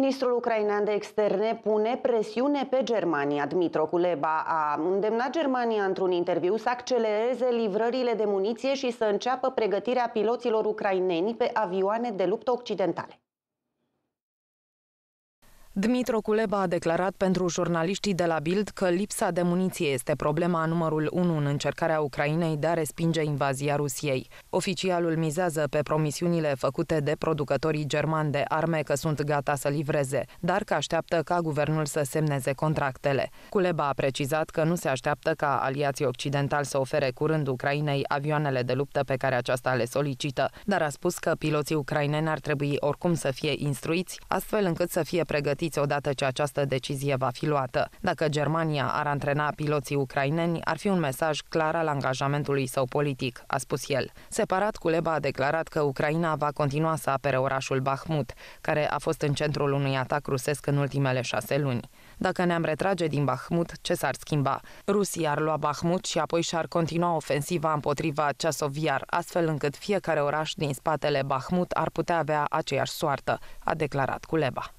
Ministrul ucrainean de externe pune presiune pe Germania. Dmitro Kuleba a îndemnat Germania într-un interviu să accelereze livrările de muniție și să înceapă pregătirea piloților ucraineni pe avioane de luptă occidentale. Dmitro Kuleba a declarat pentru jurnaliștii de la Bild că lipsa de muniție este problema numărul 1 în încercarea Ucrainei de a respinge invazia Rusiei. Oficialul mizează pe promisiunile făcute de producătorii germani de arme că sunt gata să livreze, dar că așteaptă ca guvernul să semneze contractele. Kuleba a precizat că nu se așteaptă ca aliații occidentali să ofere curând Ucrainei avioanele de luptă pe care aceasta le solicită, dar a spus că piloții ucraineni ar trebui oricum să fie instruiți, astfel încât să fie pregătiți pregătiți odată ce această decizie va fi luată. Dacă Germania ar antrena piloții ucraineni, ar fi un mesaj clar al angajamentului său politic, a spus el. Separat, Culeba a declarat că Ucraina va continua să apere orașul Bahmut, care a fost în centrul unui atac rusesc în ultimele șase luni. Dacă ne-am retrage din Bahmut, ce s-ar schimba? Rusia ar lua Bahmut și apoi și-ar continua ofensiva împotriva Ceasoviar, astfel încât fiecare oraș din spatele Bahmut ar putea avea aceeași soartă, a declarat Culeba.